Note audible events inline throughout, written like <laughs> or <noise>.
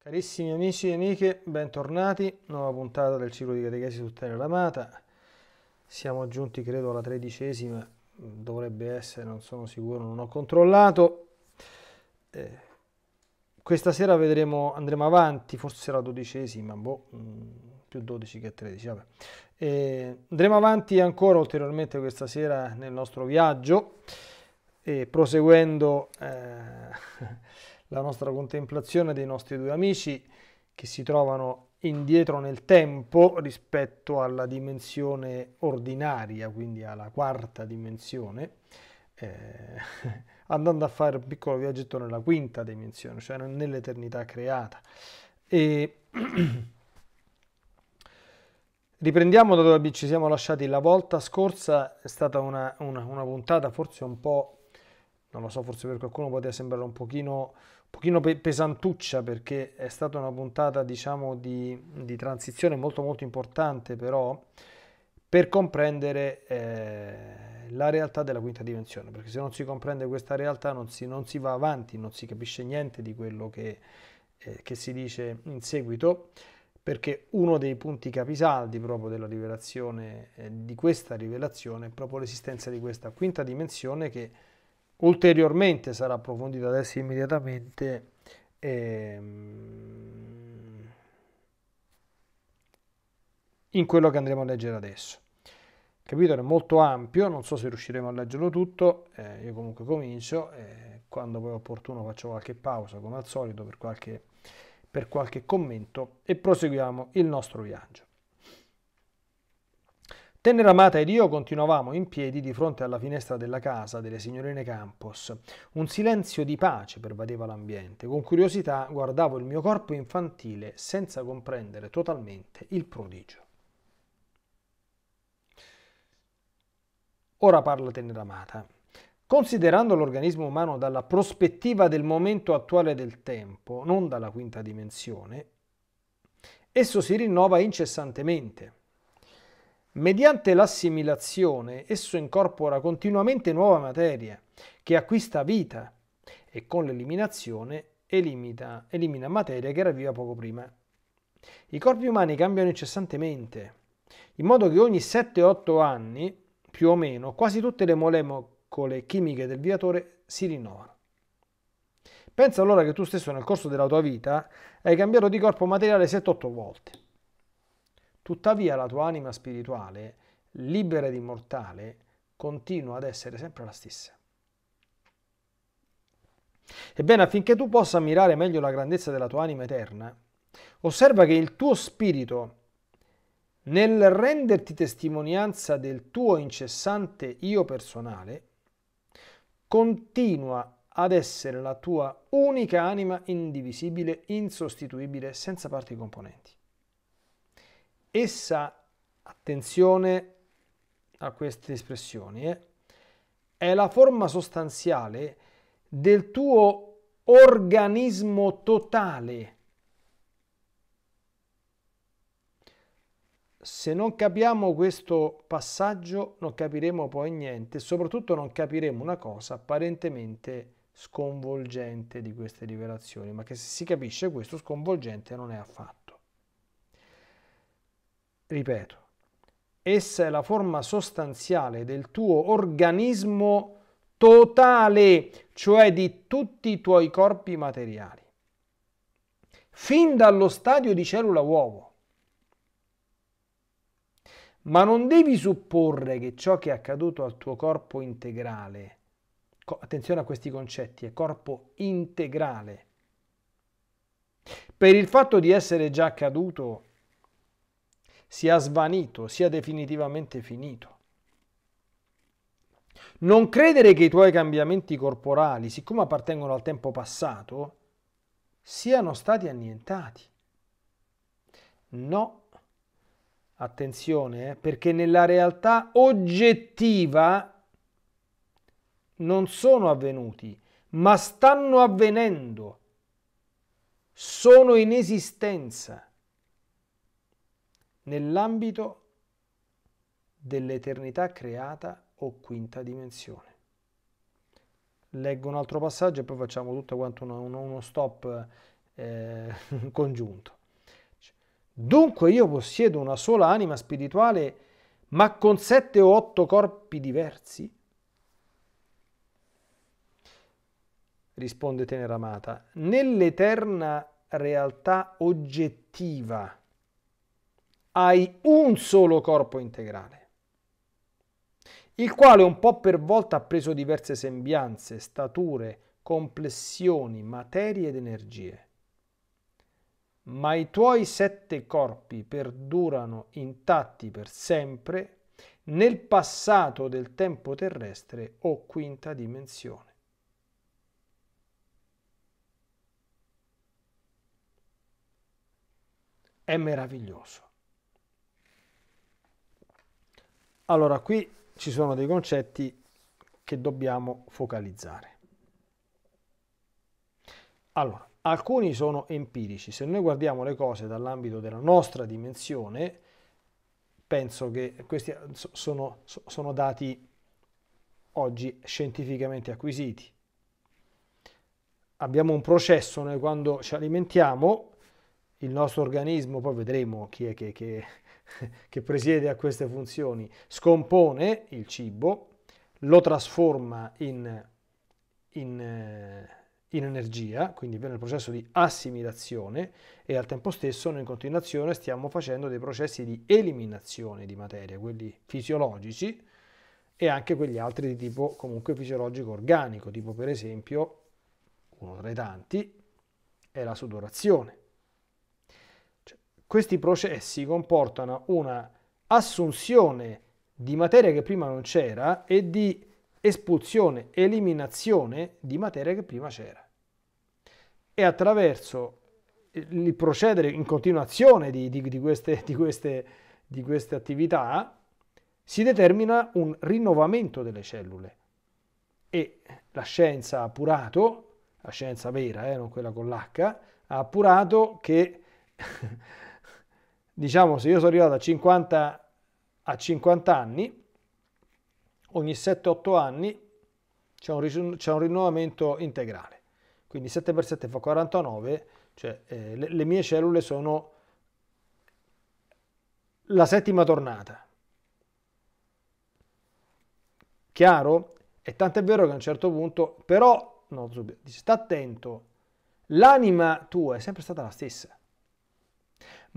Carissimi amici e amiche, bentornati, nuova puntata del ciclo di catechesi su Terra Amata. Siamo giunti, credo, alla tredicesima, dovrebbe essere, non sono sicuro, non ho controllato. Eh, questa sera vedremo, andremo avanti, forse la dodicesima, boh, mm, più 12 che 13, vabbè. Eh, andremo avanti ancora ulteriormente questa sera nel nostro viaggio, e proseguendo... Eh, <laughs> la nostra contemplazione dei nostri due amici che si trovano indietro nel tempo rispetto alla dimensione ordinaria, quindi alla quarta dimensione, eh, <laughs> andando a fare un piccolo viaggetto nella quinta dimensione, cioè nell'eternità creata. E <clears throat> Riprendiamo da dove ci siamo lasciati la volta scorsa, è stata una, una, una puntata forse un po', non lo so, forse per qualcuno poteva sembrare un pochino pochino pesantuccia perché è stata una puntata diciamo di, di transizione molto molto importante però per comprendere eh, la realtà della quinta dimensione perché se non si comprende questa realtà non si, non si va avanti non si capisce niente di quello che, eh, che si dice in seguito perché uno dei punti capisaldi proprio della rivelazione eh, di questa rivelazione è proprio l'esistenza di questa quinta dimensione che ulteriormente sarà approfondito adesso immediatamente ehm, in quello che andremo a leggere adesso. Il capitolo è molto ampio, non so se riusciremo a leggerlo tutto, eh, io comunque comincio, eh, quando poi è opportuno faccio qualche pausa come al solito per qualche, per qualche commento e proseguiamo il nostro viaggio. Tenera amata ed io continuavamo in piedi di fronte alla finestra della casa delle signorine Campos. Un silenzio di pace pervadeva l'ambiente. Con curiosità guardavo il mio corpo infantile senza comprendere totalmente il prodigio. Ora parla tenera amata. Considerando l'organismo umano dalla prospettiva del momento attuale del tempo, non dalla quinta dimensione, esso si rinnova incessantemente Mediante l'assimilazione esso incorpora continuamente nuova materia che acquista vita e con l'eliminazione elimina, elimina materia che era viva poco prima. I corpi umani cambiano incessantemente, in modo che ogni 7-8 anni, più o meno, quasi tutte le molecole chimiche del viatore si rinnovano. Pensa allora che tu stesso nel corso della tua vita hai cambiato di corpo materiale 7-8 volte. Tuttavia la tua anima spirituale, libera ed immortale, continua ad essere sempre la stessa. Ebbene, affinché tu possa ammirare meglio la grandezza della tua anima eterna, osserva che il tuo spirito, nel renderti testimonianza del tuo incessante io personale, continua ad essere la tua unica anima indivisibile, insostituibile, senza parti componenti. Essa, attenzione a queste espressioni, eh, è la forma sostanziale del tuo organismo totale. Se non capiamo questo passaggio non capiremo poi niente, soprattutto non capiremo una cosa apparentemente sconvolgente di queste rivelazioni, ma che se si capisce questo sconvolgente non è affatto ripeto, essa è la forma sostanziale del tuo organismo totale, cioè di tutti i tuoi corpi materiali. Fin dallo stadio di cellula uovo. Ma non devi supporre che ciò che è accaduto al tuo corpo integrale, attenzione a questi concetti, è corpo integrale, per il fatto di essere già accaduto sia svanito, sia definitivamente finito. Non credere che i tuoi cambiamenti corporali, siccome appartengono al tempo passato, siano stati annientati. No, attenzione, eh, perché nella realtà oggettiva non sono avvenuti, ma stanno avvenendo, sono in esistenza nell'ambito dell'eternità creata o quinta dimensione. Leggo un altro passaggio e poi facciamo tutto quanto uno, uno stop eh, <laughs> congiunto. Dunque io possiedo una sola anima spirituale, ma con sette o otto corpi diversi? Risponde Teneramata, nell'eterna realtà oggettiva hai un solo corpo integrale il quale un po' per volta ha preso diverse sembianze, stature, complessioni, materie ed energie. Ma i tuoi sette corpi perdurano intatti per sempre nel passato del tempo terrestre o quinta dimensione. È meraviglioso. Allora, qui ci sono dei concetti che dobbiamo focalizzare. Allora, alcuni sono empirici. Se noi guardiamo le cose dall'ambito della nostra dimensione, penso che questi sono, sono dati oggi scientificamente acquisiti. Abbiamo un processo, noi quando ci alimentiamo, il nostro organismo, poi vedremo chi è che, che <laughs> che presiede a queste funzioni, scompone il cibo, lo trasforma in, in, eh, in energia, quindi viene il processo di assimilazione e al tempo stesso noi in continuazione stiamo facendo dei processi di eliminazione di materia, quelli fisiologici e anche quegli altri di tipo comunque fisiologico organico, tipo per esempio uno tra i tanti è la sudorazione questi processi comportano una assunzione di materia che prima non c'era e di espulsione, eliminazione di materia che prima c'era. E attraverso il procedere in continuazione di, di, di, queste, di queste, queste attività si determina un rinnovamento delle cellule. E la scienza ha appurato, la scienza vera, eh, non quella con l'H, ha appurato che <laughs> diciamo se io sono arrivato a 50, a 50 anni, ogni 7-8 anni c'è un, c'è un, rinnovamento integrale. Quindi 7 per 7 fa 49, cioè eh, le, le mie cellule sono la settima tornata. Chiaro? E tanto è vero che a un certo punto, però, no, sta attento, l'anima tua è sempre stata la stessa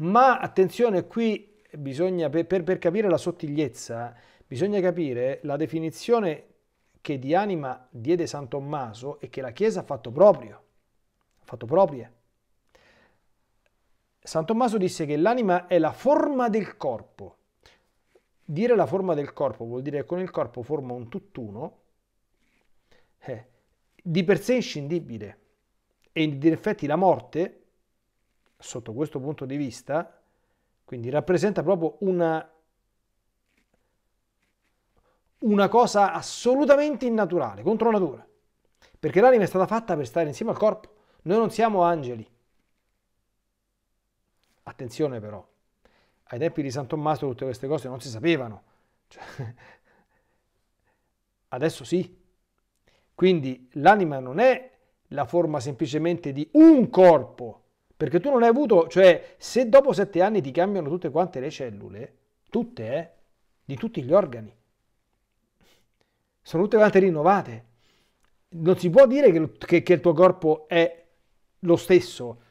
ma attenzione qui bisogna, per, per, per capire la sottigliezza, bisogna capire la definizione che di anima diede San Tommaso e che la Chiesa ha fatto proprio, ha fatto propria. San Tommaso disse che l'anima è la forma del corpo. Dire la forma del corpo vuol dire che con il corpo forma un tutt'uno eh, di per sé inscindibile e in effetti la morte sotto questo punto di vista, quindi rappresenta proprio una, una cosa assolutamente innaturale, contro natura, perché l'anima è stata fatta per stare insieme al corpo, noi non siamo angeli. Attenzione però, ai tempi di San Tommaso tutte queste cose non si sapevano, cioè, <laughs> adesso sì. Quindi l'anima non è la forma semplicemente di un corpo, perché tu non hai avuto, cioè se dopo sette anni ti cambiano tutte quante le cellule, tutte, eh, di tutti gli organi, sono tutte quante rinnovate. Non si può dire che, che, che il tuo corpo è lo stesso,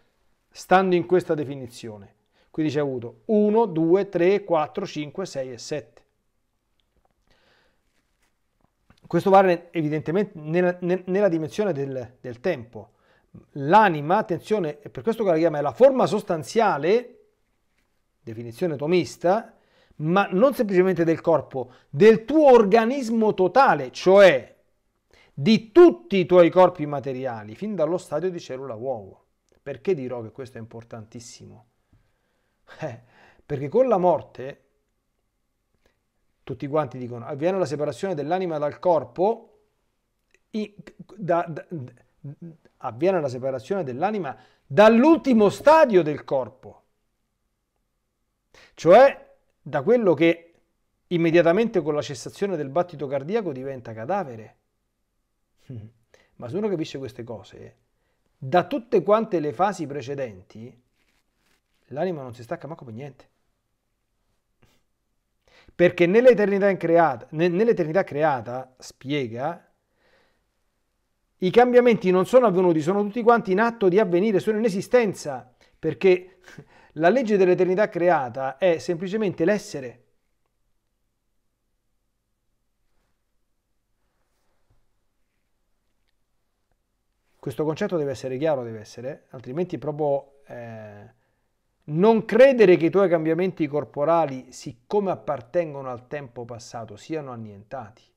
stando in questa definizione. Quindi c'è avuto 1, 2, 3, 4, 5, 6 e 7. Questo vale evidentemente nella, nella dimensione del, del tempo l'anima, attenzione, è per questo che la chiama è la forma sostanziale, definizione tomista, ma non semplicemente del corpo, del tuo organismo totale, cioè di tutti i tuoi corpi materiali, fin dallo stadio di cellula uovo. Perché dirò che questo è importantissimo? Eh, perché con la morte, tutti quanti dicono, avviene la separazione dell'anima dal corpo, i, da, da, avviene la separazione dell'anima dall'ultimo stadio del corpo, cioè da quello che immediatamente con la cessazione del battito cardiaco diventa cadavere. <laughs> Ma se uno capisce queste cose, da tutte quante le fasi precedenti, l'anima non si stacca manco per niente. Perché nell'eternità creata, nell'eternità creata, spiega, i cambiamenti non sono avvenuti, sono tutti quanti in atto di avvenire, sono in esistenza, perché la legge dell'eternità creata è semplicemente l'essere. Questo concetto deve essere chiaro, deve essere, altrimenti proprio eh, non credere che i tuoi cambiamenti corporali, siccome appartengono al tempo passato, siano annientati.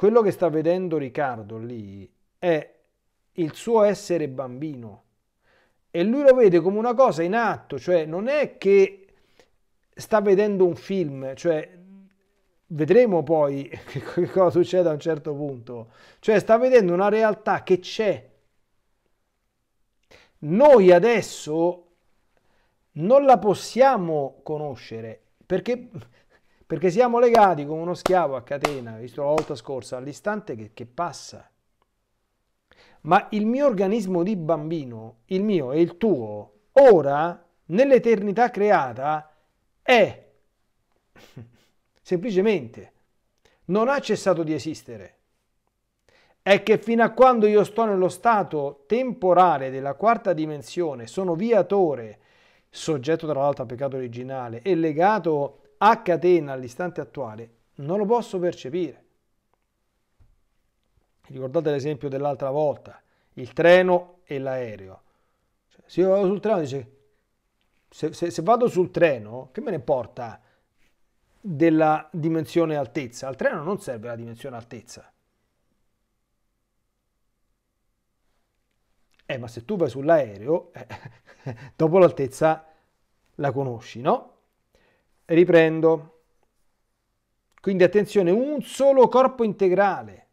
Quello che sta vedendo Riccardo lì è il suo essere bambino e lui lo vede come una cosa in atto, cioè non è che sta vedendo un film, cioè vedremo poi <laughs> che cosa succede a un certo punto, cioè sta vedendo una realtà che c'è. Noi adesso non la possiamo conoscere perché perché siamo legati come uno schiavo a catena, visto la volta scorsa, all'istante che, che passa. Ma il mio organismo di bambino, il mio e il tuo, ora, nell'eternità creata, è <laughs> semplicemente non ha cessato di esistere. È che fino a quando io sto nello stato temporale della quarta dimensione, sono viatore, soggetto tra l'altro al peccato originale e legato a catena all'istante attuale non lo posso percepire. Ricordate l'esempio dell'altra volta, il treno e l'aereo. Cioè, se io vado sul treno, dice, se, se, se, vado sul treno, che me ne importa della dimensione altezza? Al treno non serve la dimensione altezza. Eh, ma se tu vai sull'aereo, eh, <laughs> dopo l'altezza la conosci, no? riprendo. Quindi attenzione, un solo corpo integrale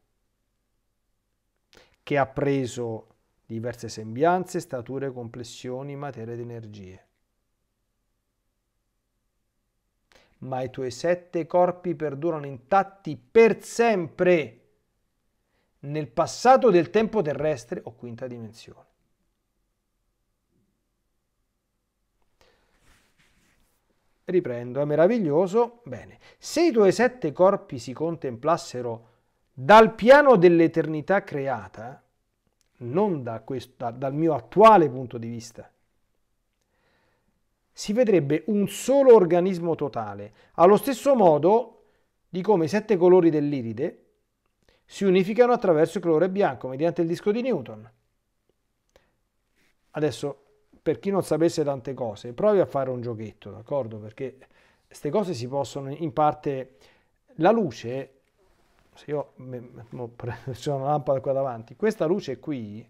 che ha preso diverse sembianze, stature, complessioni, materia ed energie. Ma i tuoi sette corpi perdurano intatti per sempre nel passato del tempo terrestre o quinta dimensione. riprendo, è meraviglioso, bene, se i tuoi sette corpi si contemplassero dal piano dell'eternità creata, non da questo, da, dal mio attuale punto di vista, si vedrebbe un solo organismo totale, allo stesso modo di come i sette colori dell'iride si unificano attraverso il colore bianco mediante il disco di Newton. Adesso per chi non sapesse tante cose, provi a fare un giochetto, d'accordo? Perché queste cose si possono in parte... La luce, se io c'è <laughs> una lampada qua davanti, questa luce qui,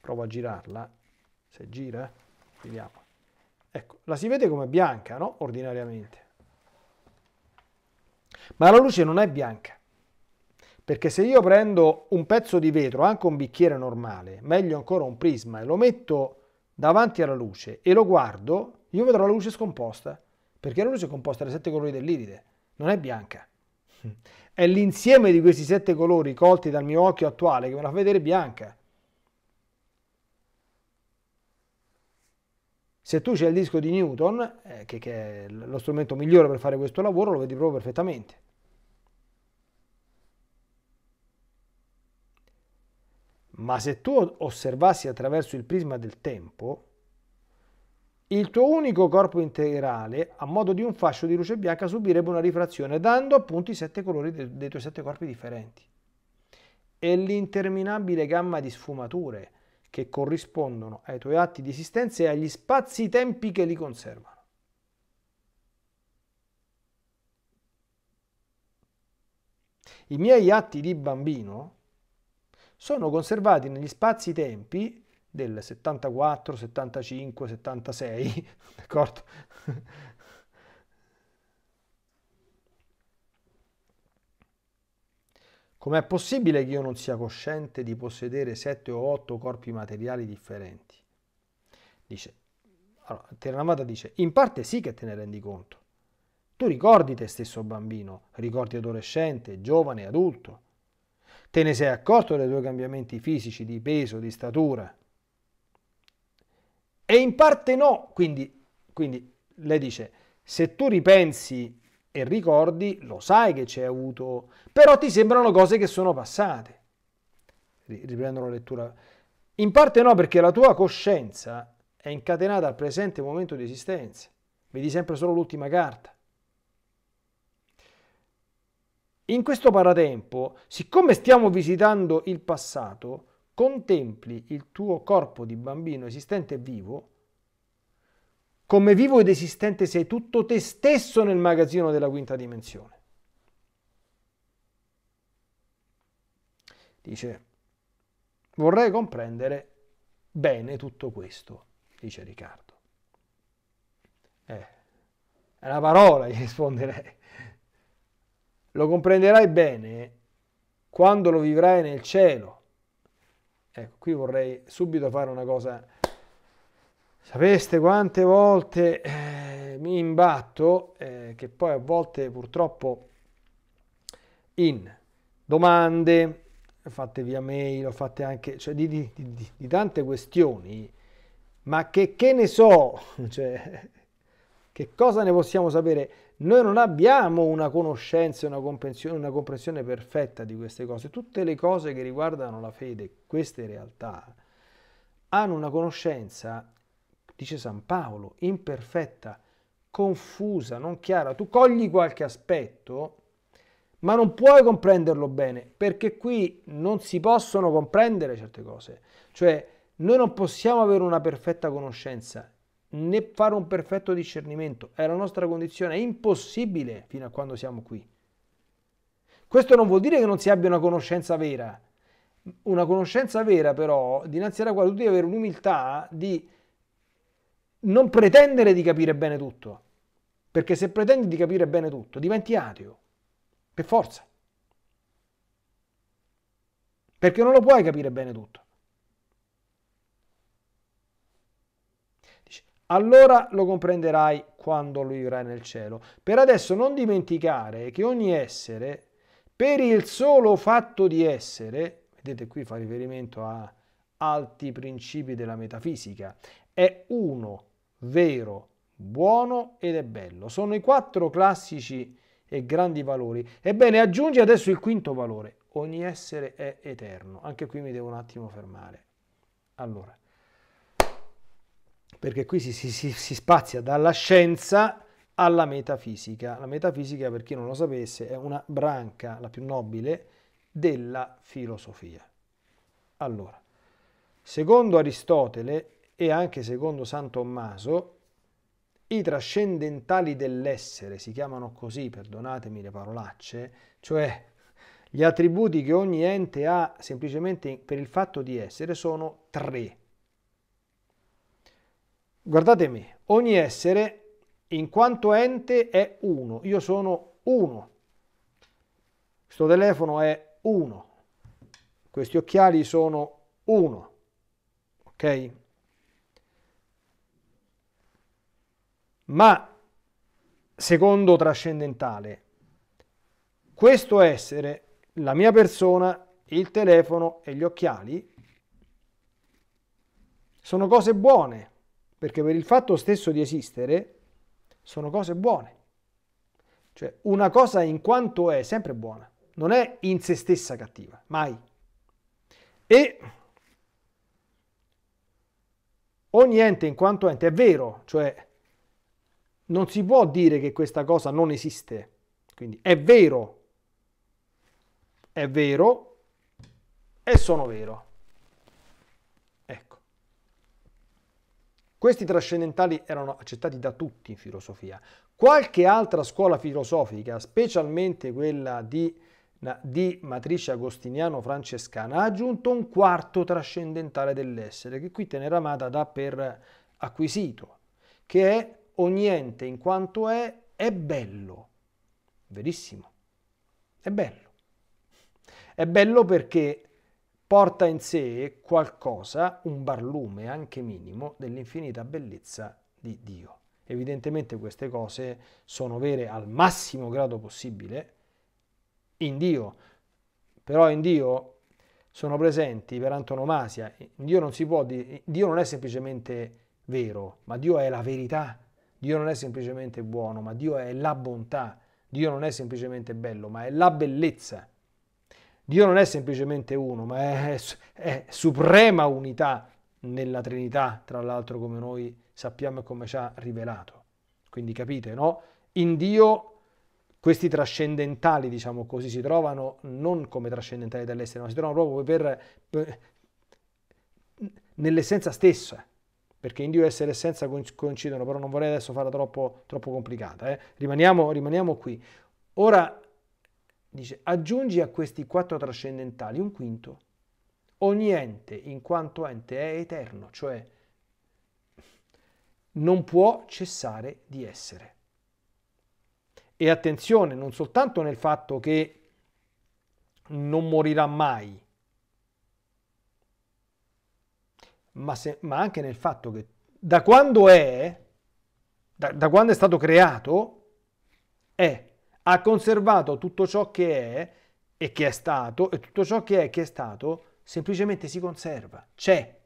provo a girarla, se gira, vediamo. Ecco, la si vede come bianca, no? Ordinariamente. Ma la luce non è bianca. Perché se io prendo un pezzo di vetro, anche un bicchiere normale, meglio ancora un prisma, e lo metto davanti alla luce e lo guardo, io vedrò la luce scomposta, perché la luce è composta da sette colori dell'iride, non è bianca. È l'insieme di questi sette colori colti dal mio occhio attuale che me la fa vedere bianca. Se tu c'è il disco di Newton, eh, che, che è lo strumento migliore per fare questo lavoro, lo vedi proprio perfettamente. Ma se tu osservassi attraverso il prisma del tempo, il tuo unico corpo integrale, a modo di un fascio di luce bianca, subirebbe una rifrazione, dando appunto i sette colori dei, tuoi sette corpi differenti. E l'interminabile gamma di sfumature che corrispondono ai tuoi atti di esistenza e agli spazi-tempi che li conservano. I miei atti di bambino sono conservati negli spazi-tempi del 74, 75, 76, d'accordo? Com'è possibile che io non sia cosciente di possedere sette o otto corpi materiali differenti? Dice, allora, Teranamata dice, in parte sì che te ne rendi conto. Tu ricordi te stesso bambino, ricordi adolescente, giovane, adulto. Te ne sei accorto dei tuoi cambiamenti fisici, di peso, di statura? E in parte no, quindi, quindi lei dice, se tu ripensi e ricordi, lo sai che c'è avuto, però ti sembrano cose che sono passate. Riprendo la lettura. In parte no, perché la tua coscienza è incatenata al presente momento di esistenza. Vedi sempre solo l'ultima carta. In questo paratempo, siccome stiamo visitando il passato, contempli il tuo corpo di bambino esistente e vivo, come vivo ed esistente sei tutto te stesso nel magazzino della quinta dimensione. Dice, vorrei comprendere bene tutto questo, dice Riccardo. Eh, è una parola, gli risponderei. Lo comprenderai bene quando lo vivrai nel cielo. Ecco, qui vorrei subito fare una cosa. Sapeste quante volte eh, mi imbatto, eh, che poi a volte purtroppo in domande fatte via mail ho fatte anche cioè, di, di, di, di, tante questioni, ma che, che ne so, <laughs> cioè, che cosa ne possiamo sapere? Noi non abbiamo una conoscenza una comprensione, una comprensione perfetta di queste cose. Tutte le cose che riguardano la fede, queste realtà, hanno una conoscenza, dice San Paolo, imperfetta, confusa, non chiara. Tu cogli qualche aspetto, ma non puoi comprenderlo bene, perché qui non si possono comprendere certe cose. Cioè, noi non possiamo avere una perfetta conoscenza né fare un perfetto discernimento. È la nostra condizione, è impossibile fino a quando siamo qui. Questo non vuol dire che non si abbia una conoscenza vera. Una conoscenza vera però, dinanzi alla quale tu devi avere un'umiltà di non pretendere di capire bene tutto. Perché se pretendi di capire bene tutto, diventi ateo. Per forza. Perché non lo puoi capire bene tutto. allora lo comprenderai quando lo vivrai nel cielo. Per adesso non dimenticare che ogni essere, per il solo fatto di essere, vedete qui fa riferimento a alti principi della metafisica, è uno, vero, buono ed è bello. Sono i quattro classici e grandi valori. Ebbene, aggiungi adesso il quinto valore. Ogni essere è eterno. Anche qui mi devo un attimo fermare. Allora, perché qui si, si, si, spazia dalla scienza alla metafisica. La metafisica, per chi non lo sapesse, è una branca, la più nobile, della filosofia. Allora, secondo Aristotele e anche secondo San Tommaso, i trascendentali dell'essere si chiamano così, perdonatemi le parolacce, cioè gli attributi che ogni ente ha semplicemente per il fatto di essere sono tre Guardatemi, ogni essere in quanto ente è uno, io sono uno, questo telefono è uno, questi occhiali sono uno, ok? Ma, secondo trascendentale, questo essere, la mia persona, il telefono e gli occhiali, sono cose buone perché per il fatto stesso di esistere sono cose buone. Cioè una cosa in quanto è sempre buona, non è in se stessa cattiva, mai. E ogni ente in quanto ente è vero, cioè non si può dire che questa cosa non esiste. Quindi è vero, è vero e sono vero. Questi trascendentali erano accettati da tutti in filosofia. Qualche altra scuola filosofica, specialmente quella di, di matrice agostiniano-francescana, ha aggiunto un quarto trascendentale dell'essere, che qui Teneramata dà per acquisito, che è ogniente in quanto è, è bello. Verissimo. È bello. È bello perché porta in sé qualcosa, un barlume anche minimo, dell'infinita bellezza di Dio. Evidentemente queste cose sono vere al massimo grado possibile in Dio, però in Dio sono presenti per antonomasia. Dio non si può dire, Dio non è semplicemente vero, ma Dio è la verità. Dio non è semplicemente buono, ma Dio è la bontà. Dio non è semplicemente bello, ma è la bellezza. Dio non è semplicemente uno, ma è, è, suprema unità nella Trinità, tra l'altro come noi sappiamo e come ci ha rivelato. Quindi capite, no? In Dio questi trascendentali, diciamo così, si trovano non come trascendentali dell'essere, ma si trovano proprio per, per nell'essenza stessa, perché in Dio essere e essenza coincidono, però non vorrei adesso farla troppo, troppo complicata. Eh? Rimaniamo, rimaniamo qui. Ora, Dice, aggiungi a questi quattro trascendentali un quinto. Ogni ente, in quanto ente, è eterno, cioè non può cessare di essere. E attenzione, non soltanto nel fatto che non morirà mai, ma, se, ma anche nel fatto che da quando è, da, da quando è stato creato, è ha conservato tutto ciò che è e che è stato, e tutto ciò che è e che è stato semplicemente si conserva, c'è.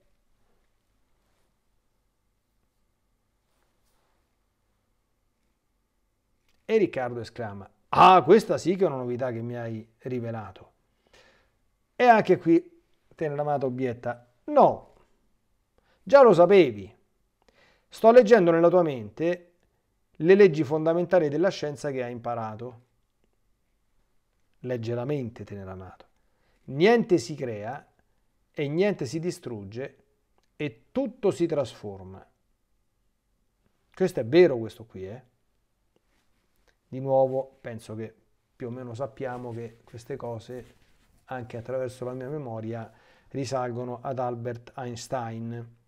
E Riccardo esclama, ah, questa sì che è una novità che mi hai rivelato. E anche qui Teneramato obietta, no, già lo sapevi, sto leggendo nella tua mente le leggi fondamentali della scienza che ha imparato. Legge la mente, tenera amato. Niente si crea e niente si distrugge e tutto si trasforma. Questo è vero, questo qui, eh? Di nuovo, penso che più o meno sappiamo che queste cose, anche attraverso la mia memoria, risalgono ad Albert Einstein.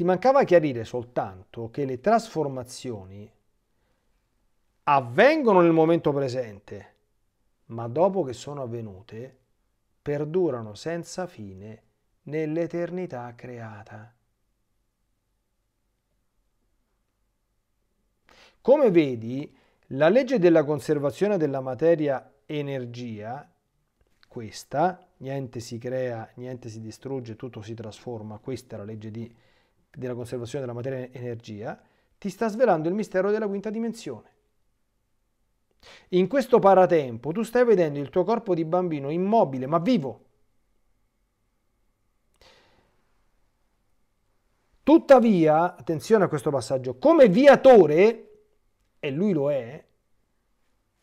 Ti mancava chiarire soltanto che le trasformazioni avvengono nel momento presente, ma dopo che sono avvenute, perdurano senza fine nell'eternità creata. Come vedi, la legge della conservazione della materia energia, questa, niente si crea, niente si distrugge, tutto si trasforma, questa è la legge di della conservazione della materia e energia, ti sta svelando il mistero della quinta dimensione. In questo paratempo tu stai vedendo il tuo corpo di bambino immobile ma vivo. Tuttavia, attenzione a questo passaggio, come viatore, e lui lo è,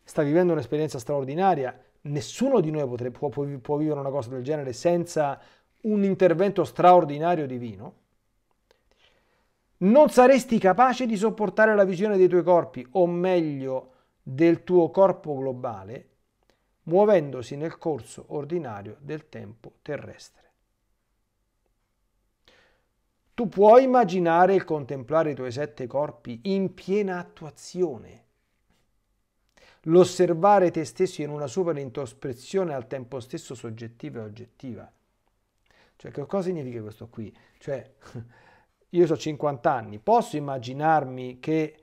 sta vivendo un'esperienza straordinaria, nessuno di noi potre, può, può vivere una cosa del genere senza un intervento straordinario divino, non saresti capace di sopportare la visione dei tuoi corpi, o meglio del tuo corpo globale, muovendosi nel corso ordinario del tempo terrestre. Tu puoi immaginare e contemplare i tuoi sette corpi in piena attuazione, l'osservare te stesso in una super introspezione al tempo stesso soggettiva e oggettiva. Cioè, che cosa significa questo qui? Cioè, <laughs> io ho 50 anni, posso immaginarmi che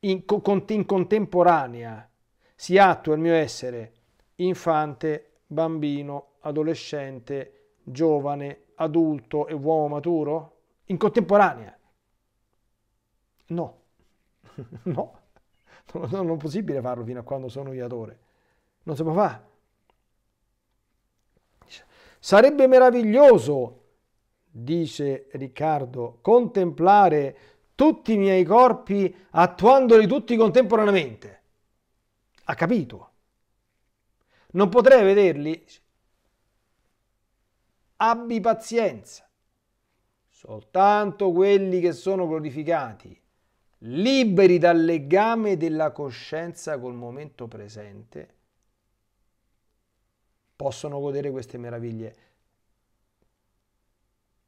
in, in contemporanea si attua il mio essere infante, bambino, adolescente, giovane, adulto e uomo maturo? In contemporanea? No, <laughs> no, non, non, è possibile farlo fino a quando sono viatore, non si può fare. Sarebbe meraviglioso dice Riccardo, contemplare tutti i miei corpi attuandoli tutti contemporaneamente. Ha capito. Non potrei vederli. Abbi pazienza. Soltanto quelli che sono glorificati, liberi dal legame della coscienza col momento presente, possono godere queste meraviglie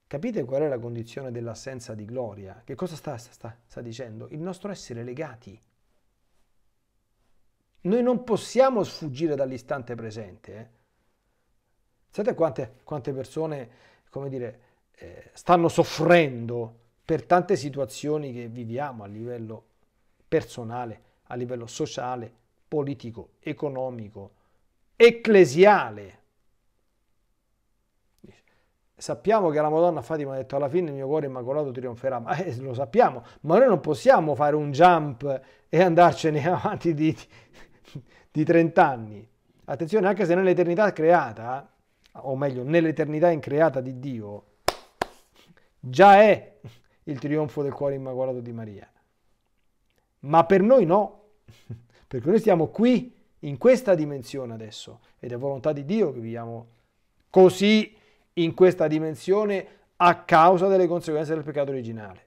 Capite qual è la condizione dell'assenza di gloria? Che cosa sta, sta, sta dicendo? Il nostro essere legati. Noi non possiamo sfuggire dall'istante presente. Eh? Sapete quante, quante, persone, come dire, eh, stanno soffrendo per tante situazioni che viviamo a livello personale, a livello sociale, politico, economico, ecclesiale. Sappiamo che la Madonna Fatima ha detto alla fine il mio cuore immacolato trionferà, ma eh, lo sappiamo, ma noi non possiamo fare un jump e andarcene <laughs> avanti di, di 30 anni. Attenzione, anche se nell'eternità creata, o meglio, nell'eternità increata di Dio, già è il trionfo del cuore immacolato di Maria. Ma per noi no, perché noi stiamo qui in questa dimensione adesso ed è volontà di Dio che viviamo così in questa dimensione a causa delle conseguenze del peccato originale.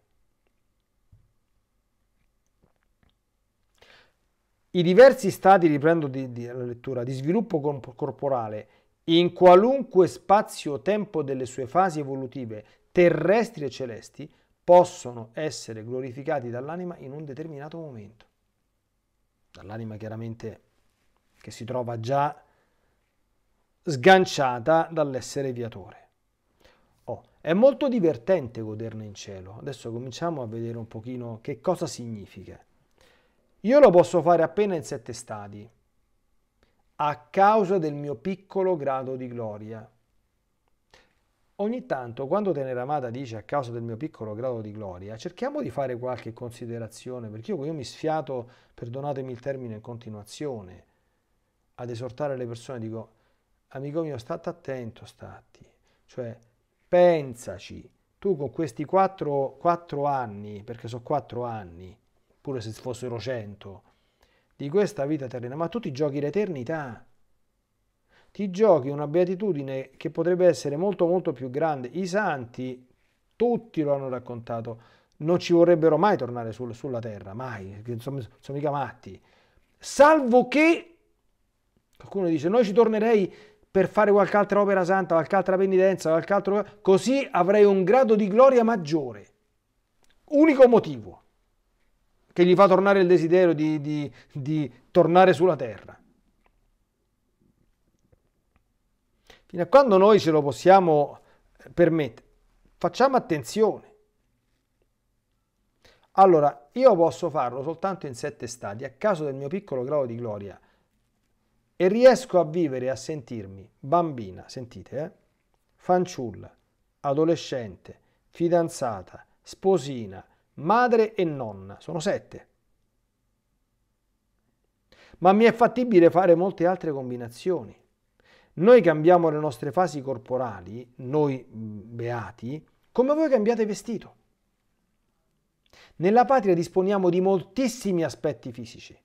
I diversi stati, riprendo di, di, la lettura, di sviluppo corporale in qualunque spazio-tempo delle sue fasi evolutive terrestri e celesti possono essere glorificati dall'anima in un determinato momento. Dall'anima chiaramente che si trova già sganciata dall'essere viatore. Oh, è molto divertente goderne in cielo. Adesso cominciamo a vedere un pochino che cosa significa. Io lo posso fare appena in sette stadi, a causa del mio piccolo grado di gloria. Ogni tanto, quando Teneramata dice a causa del mio piccolo grado di gloria, cerchiamo di fare qualche considerazione, perché io, io mi sfiato, perdonatemi il termine, in continuazione, ad esortare le persone, dico, amico mio, state attento, stati, cioè pensaci, tu con questi quattro, quattro anni, perché sono quattro anni, pure se fossero cento, di questa vita terrena, ma tu ti giochi l'eternità, ti giochi una beatitudine che potrebbe essere molto molto più grande. I santi, tutti lo hanno raccontato, non ci vorrebbero mai tornare sul, sulla terra, mai, sono, sono mica matti, salvo che, qualcuno dice, noi ci tornerei per fare qualche altra opera santa, qualche altra penitenza, qualche altro... così avrei un grado di gloria maggiore. Unico motivo che gli fa tornare il desiderio di, di, di tornare sulla terra. Fino a quando noi ce lo possiamo permettere, facciamo attenzione. Allora, io posso farlo soltanto in sette stadi, a caso del mio piccolo grado di gloria e riesco a vivere e a sentirmi bambina, sentite, eh? fanciulla, adolescente, fidanzata, sposina, madre e nonna, sono sette. Ma mi è fattibile fare molte altre combinazioni. Noi cambiamo le nostre fasi corporali, noi mm, beati, come voi cambiate vestito. Nella patria disponiamo di moltissimi aspetti fisici.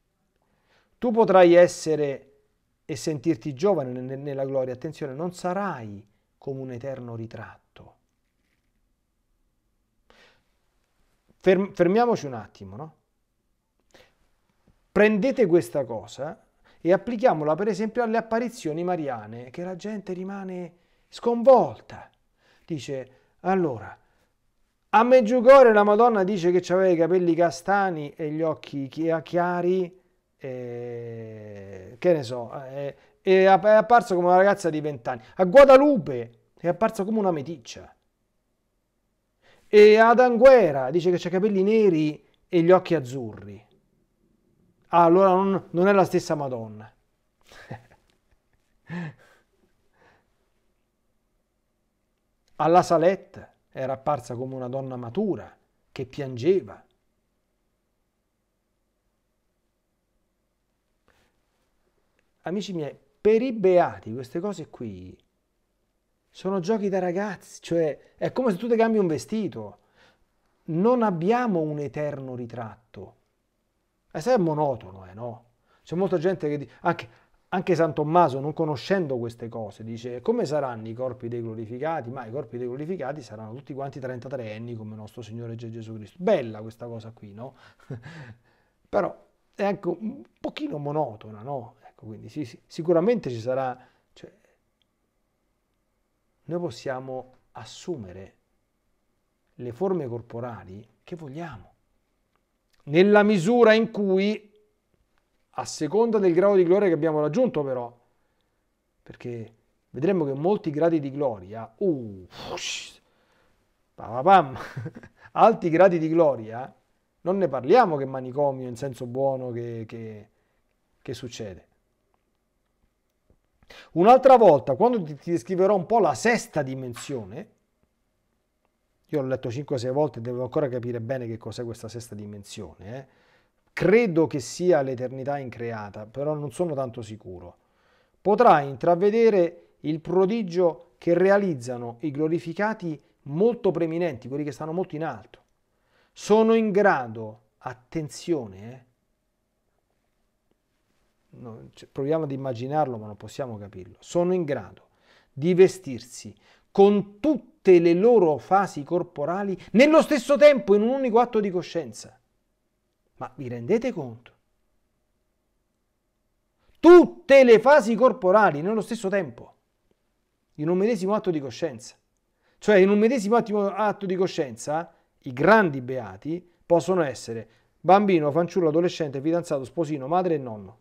Tu potrai essere e sentirti giovane nella gloria. Attenzione, non sarai come un eterno ritratto. fermiamoci un attimo, no? Prendete questa cosa e applichiamola per esempio alle apparizioni mariane, che la gente rimane sconvolta. Dice, allora, a Meggiugore la Madonna dice che aveva i capelli castani e gli occhi chiari eh, che ne so, eh, è apparso come una ragazza di 20 anni. A Guadalupe è apparsa come una meticcia. E ad Anguera dice che ha i capelli neri e gli occhi azzurri. Ah, allora non, non è la stessa Madonna. <laughs> Alla Salette era apparsa come una donna matura che piangeva. amici miei, per i beati queste cose qui sono giochi da ragazzi, cioè è come se tu ti cambi un vestito. Non abbiamo un eterno ritratto. E se è monotono, eh, no? C'è molta gente che dice, anche, anche San Tommaso, non conoscendo queste cose, dice come saranno i corpi dei glorificati? Ma i corpi dei glorificati saranno tutti quanti 33 anni come nostro Signore Gesù Cristo. Bella questa cosa qui, no? <laughs> Però è anche un pochino monotona, no? Ecco, quindi sì, sì, sicuramente ci sarà... Cioè, noi possiamo assumere le forme corporali che vogliamo, nella misura in cui, a seconda del grado di gloria che abbiamo raggiunto però, perché vedremo che molti gradi di gloria, uh, pam, pam, <laughs> alti gradi di gloria, non ne parliamo che manicomio in senso buono che, che, che succede. Un'altra volta, quando ti descriverò un po' la sesta dimensione, io l'ho letto 5-6 volte e devo ancora capire bene che cos'è questa sesta dimensione, eh. credo che sia l'eternità increata, però non sono tanto sicuro, potrai intravedere il prodigio che realizzano i glorificati molto preminenti, quelli che stanno molto in alto. Sono in grado, attenzione, eh, proviamo ad immaginarlo ma non possiamo capirlo, sono in grado di vestirsi con tutte le loro fasi corporali nello stesso tempo in un unico atto di coscienza. Ma vi rendete conto? Tutte le fasi corporali nello stesso tempo, in un medesimo atto di coscienza. Cioè in un medesimo atto di coscienza i grandi beati possono essere bambino, fanciullo, adolescente, fidanzato, sposino, madre e nonno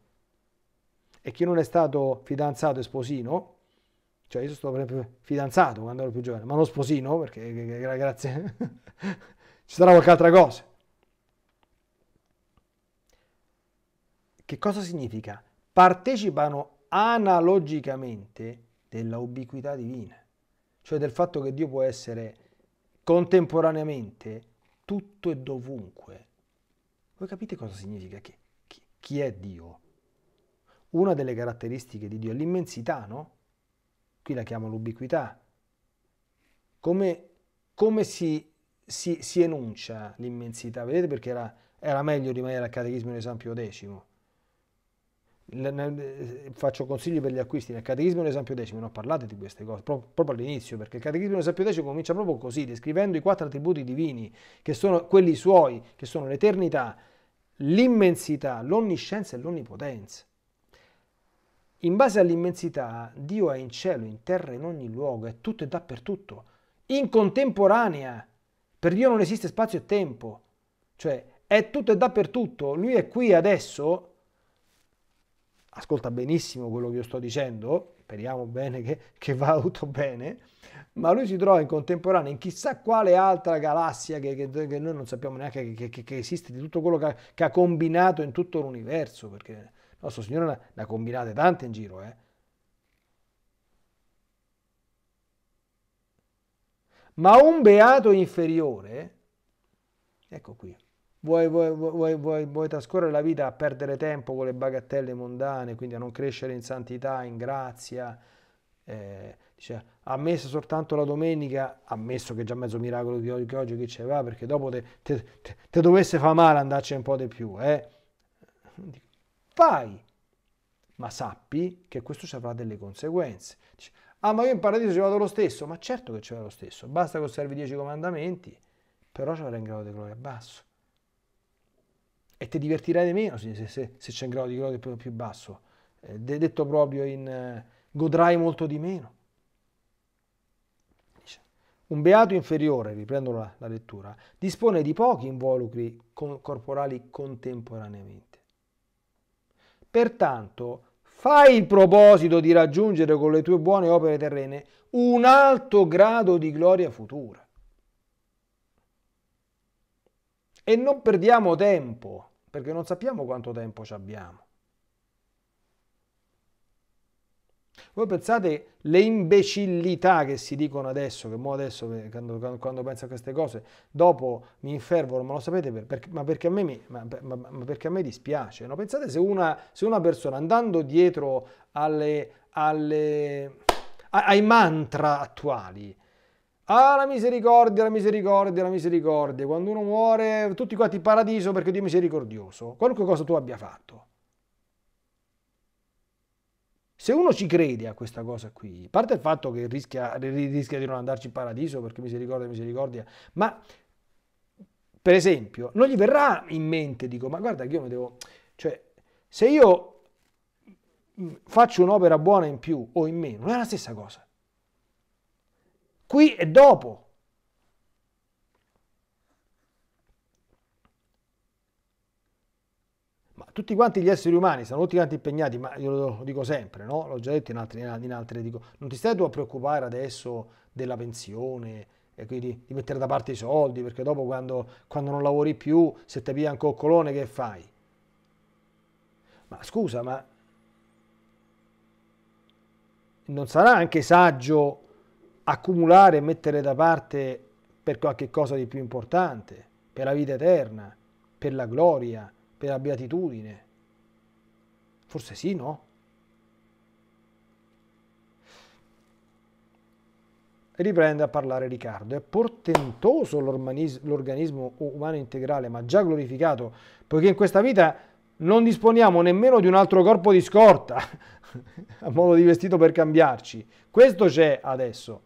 e chi non è stato fidanzato e sposino, cioè io sono stato fidanzato quando ero più giovane, ma non sposino, perché grazie, <laughs> ci sarà qualche altra cosa. Che cosa significa? Partecipano analogicamente della ubiquità divina, cioè del fatto che Dio può essere contemporaneamente tutto e dovunque. Voi capite cosa significa che chi è Dio? Una delle caratteristiche di Dio è l'immensità, no? Qui la chiamo l'ubiquità. Come, come si, si, si, enuncia l'immensità? Vedete perché era, era meglio rimanere al catechismo in esempio X. Eh, faccio consigli per gli acquisti nel catechismo Esempio X non parlate di queste cose, proprio, proprio all'inizio, perché il catechismo Esempio X comincia proprio così, descrivendo i quattro attributi divini, che sono quelli suoi, che sono l'eternità, l'immensità, l'onniscienza e l'onnipotenza. In base all'immensità, Dio è in cielo, in terra, in ogni luogo, è tutto e dappertutto, in contemporanea. Per Dio non esiste spazio e tempo, cioè è tutto e dappertutto, Lui è qui adesso. Ascolta benissimo quello che io sto dicendo, speriamo bene che, che va tutto bene, ma lui si trova in contemporanea in chissà quale altra galassia che, che, che noi non sappiamo neanche che, esiste, di tutto quello che ha, ha combinato in tutto l'universo, perché No, sto signore ne, ha combinate tante in giro, eh. Ma un beato inferiore, ecco qui, vuoi, vuoi, vuoi, vuoi, trascorrere la vita a perdere tempo con le bagatelle mondane, quindi a non crescere in santità, in grazia, eh, dice, a soltanto la domenica, ammesso che già mezzo miracolo che oggi, che oggi chi ce va, perché dopo te, te, te, te dovesse fare male andarci un po' di più, eh fai, ma sappi che questo ci avrà delle conseguenze. Dici, ah, ma io in paradiso ci vado lo stesso, ma certo che ci vado lo stesso, basta che osservi i dieci comandamenti, però ci avrai in grado di gloria basso. E ti divertirai di meno se, se, se c'è un grado di gloria più, più basso, eh, detto proprio in eh, godrai molto di meno. Un beato inferiore, riprendo la, la, lettura, dispone di pochi involucri corporali contemporaneamente. Pertanto, fai il proposito di raggiungere con le tue buone opere terrene un alto grado di gloria futura. E non perdiamo tempo, perché non sappiamo quanto tempo ci abbiamo. Voi pensate le imbecillità che si dicono adesso, che mo adesso eh, quando, quando, quando penso a queste cose, dopo mi infervoro, ma lo sapete per, per, ma, perché me, ma, ma, ma, perché a me, dispiace. No? Pensate se una, se una persona andando dietro alle, alle, ai mantra attuali, Ah, la misericordia, la misericordia, la misericordia. Quando uno muore, tutti quanti in paradiso perché Dio è misericordioso. Qualunque cosa tu abbia fatto. Se uno ci crede a questa cosa qui, a parte il fatto che rischia, rischia di non andarci in paradiso perché misericordia, misericordia, ma per esempio non gli verrà in mente, dico, ma guarda che io mi devo... Cioè, se io mm, faccio un'opera buona in più o in meno, non è la stessa cosa. Qui è dopo, tutti quanti gli esseri umani sono tutti quanti impegnati, ma io lo dico sempre, no? l'ho già detto in altre, in altre, dico, non ti stai tu a preoccupare adesso della pensione e quindi di mettere da parte i soldi, perché dopo quando, quando non lavori più, se ti piglia un coccolone che fai? Ma scusa, ma non sarà anche saggio accumulare e mettere da parte per qualche cosa di più importante, per la vita eterna, per la gloria, per la beatitudine. Forse sì, no? riprende a parlare Riccardo. È portentoso l'organismo umano integrale, ma già glorificato, poiché in questa vita non disponiamo nemmeno di un altro corpo di scorta, <laughs> a modo di vestito per cambiarci. Questo c'è adesso.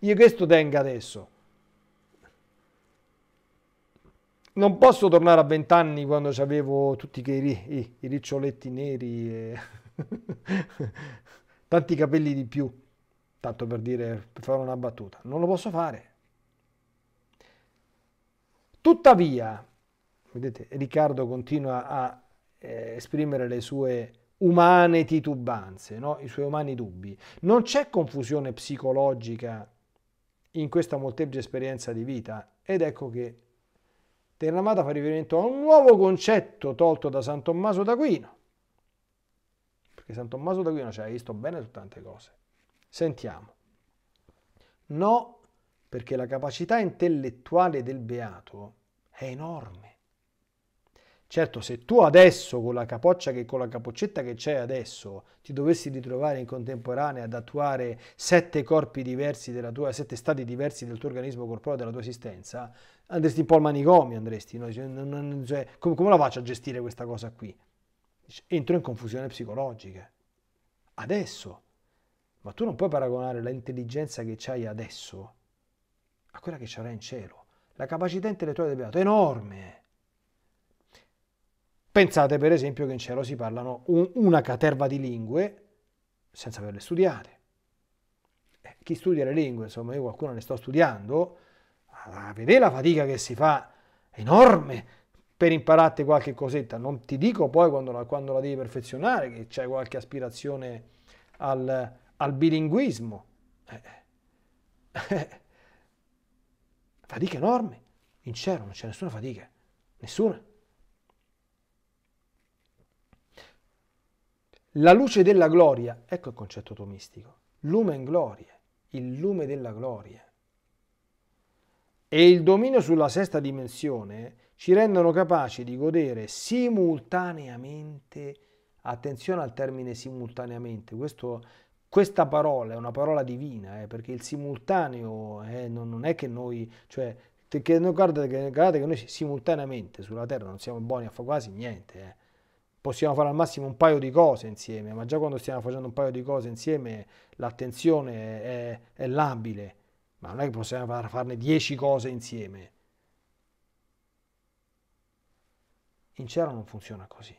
Io questo tengo adesso. non posso tornare a vent'anni quando avevo tutti i, i, i riccioletti neri e <laughs> tanti capelli di più, tanto per dire, per fare una battuta. Non lo posso fare. Tuttavia, vedete, Riccardo continua a eh, esprimere le sue umane titubanze, no? i suoi umani dubbi. Non c'è confusione psicologica in questa molteplice esperienza di vita ed ecco che Terramata fa riferimento a un nuovo concetto tolto da San Tommaso d'Aquino, perché San Tommaso d'Aquino ci ha visto bene su tante cose. Sentiamo. No, perché la capacità intellettuale del beato è enorme Certo, se tu adesso con la capoccia che con la capoccetta che c'è adesso ti dovessi ritrovare in contemporanea ad attuare sette corpi diversi della tua, sette stati diversi del tuo organismo corporeo, della tua esistenza, andresti un po' al manicomio, andresti, no? cioè, cioè come, come la faccio a gestire questa cosa qui? Entro in confusione psicologica. Adesso. Ma tu non puoi paragonare l'intelligenza che hai adesso a quella che c'era in cielo. La capacità intellettuale del beato è enorme Pensate per esempio che in cielo si parlano un, una caterva di lingue senza averle studiate. Eh, chi studia le lingue, insomma io qualcuno le sto studiando, vedete la fatica che si fa, enorme, per impararti qualche cosetta. Non ti dico poi quando la, quando la devi perfezionare che c'è qualche aspirazione al, al bilinguismo. Eh, eh, <laughs> fatica enorme. In cielo non c'è nessuna fatica. Nessuna. La luce della gloria, ecco il concetto tomistico, lumen gloria, il lume della gloria. E il dominio sulla sesta dimensione ci rendono capaci di godere simultaneamente, attenzione al termine simultaneamente, questo, questa parola è una parola divina, eh, perché il simultaneo eh, non, non, è che noi, cioè, che, guardate, guardate, che noi simultaneamente sulla terra non siamo buoni a fare quasi niente, eh possiamo fare al massimo un paio di cose insieme, ma già quando stiamo facendo un paio di cose insieme l'attenzione è, è labile, ma non è che possiamo farne dieci cose insieme. In cielo non funziona così.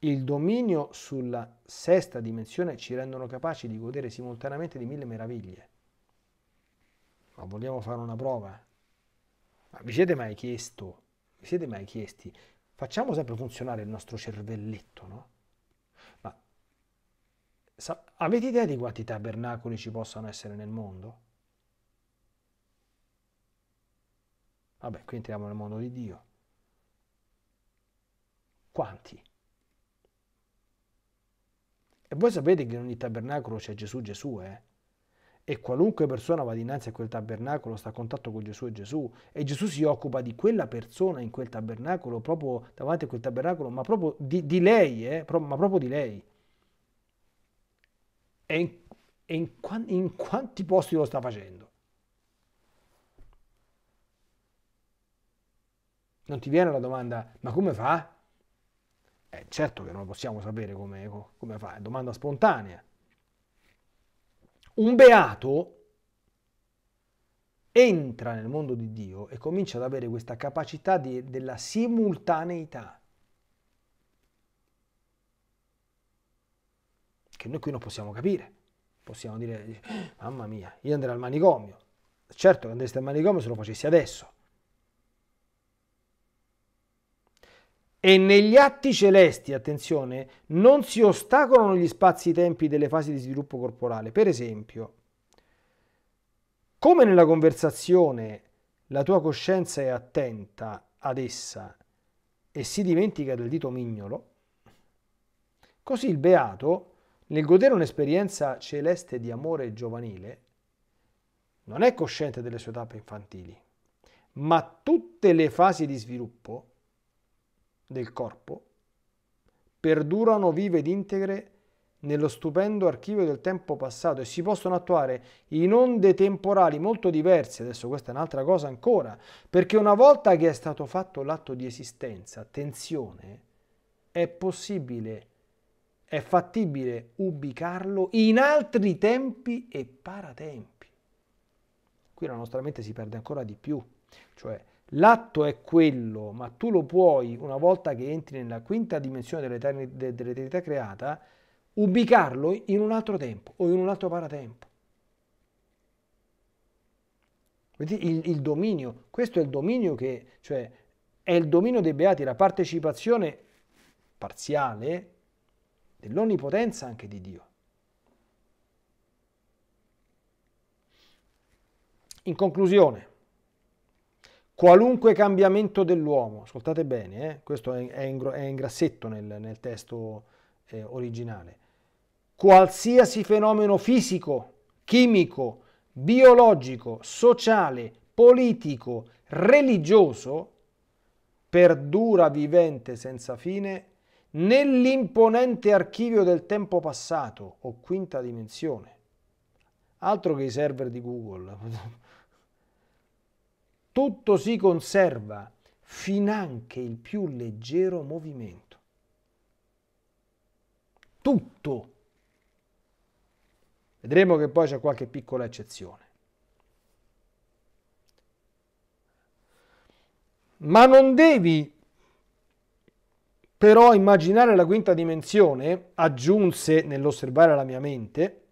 Il dominio sulla sesta dimensione ci rendono capaci di godere simultaneamente di mille meraviglie. Ma vogliamo fare una prova? Ma vi siete mai chiesto vi siete mai chiesti, facciamo sempre funzionare il nostro cervelletto, no? Ma sa, avete idea di quanti tabernacoli ci possano essere nel mondo? Vabbè, qui entriamo nel mondo di Dio. Quanti? E voi sapete che in ogni tabernacolo c'è Gesù Gesù, eh? e qualunque persona va dinanzi a quel tabernacolo sta a contatto con Gesù e Gesù e Gesù si occupa di quella persona in quel tabernacolo, proprio davanti a quel tabernacolo, ma proprio di, di lei, eh, ma proprio di lei. E, in, e in, in quanti posti lo sta facendo? Non ti viene la domanda, ma come fa? Eh, certo che non lo possiamo sapere come, come fa, è domanda spontanea. Un beato entra nel mondo di Dio e comincia ad avere questa capacità di, della simultaneità. Che noi qui non possiamo capire. Possiamo dire, eh, mamma mia, io andrei al manicomio. Certo che andreste al manicomio se lo facessi adesso. E negli atti celesti, attenzione, non si ostacolano gli spazi-tempi e delle fasi di sviluppo corporale. Per esempio, come nella conversazione la tua coscienza è attenta ad essa e si dimentica del dito mignolo, così il beato, nel godere un'esperienza celeste di amore giovanile, non è cosciente delle sue tappe infantili, ma tutte le fasi di sviluppo del corpo perdurano vive ed integre nello stupendo archivio del tempo passato e si possono attuare in onde temporali molto diverse, adesso questa è un'altra cosa ancora, perché una volta che è stato fatto l'atto di esistenza, attenzione, è possibile, è fattibile ubicarlo in altri tempi e paratempi. Qui la nostra mente si perde ancora di più, cioè L'atto è quello, ma tu lo puoi, una volta che entri nella quinta dimensione dell'eternità creata, ubicarlo in un altro tempo o in un altro paratempo. Il, il dominio, questo è il dominio che, cioè, è il dominio dei beati, la partecipazione parziale dell'onnipotenza anche di Dio. In conclusione, Qualunque cambiamento dell'uomo, ascoltate bene, eh, questo è, in, è, in, grassetto nel, nel testo eh, originale, qualsiasi fenomeno fisico, chimico, biologico, sociale, politico, religioso, perdura vivente senza fine nell'imponente archivio del tempo passato o quinta dimensione. Altro che i server di Google. <laughs> tutto si conserva, finanche il più leggero movimento. Tutto. Vedremo che poi c'è qualche piccola eccezione. Ma non devi però immaginare la quinta dimensione, aggiunse nell'osservare la mia mente,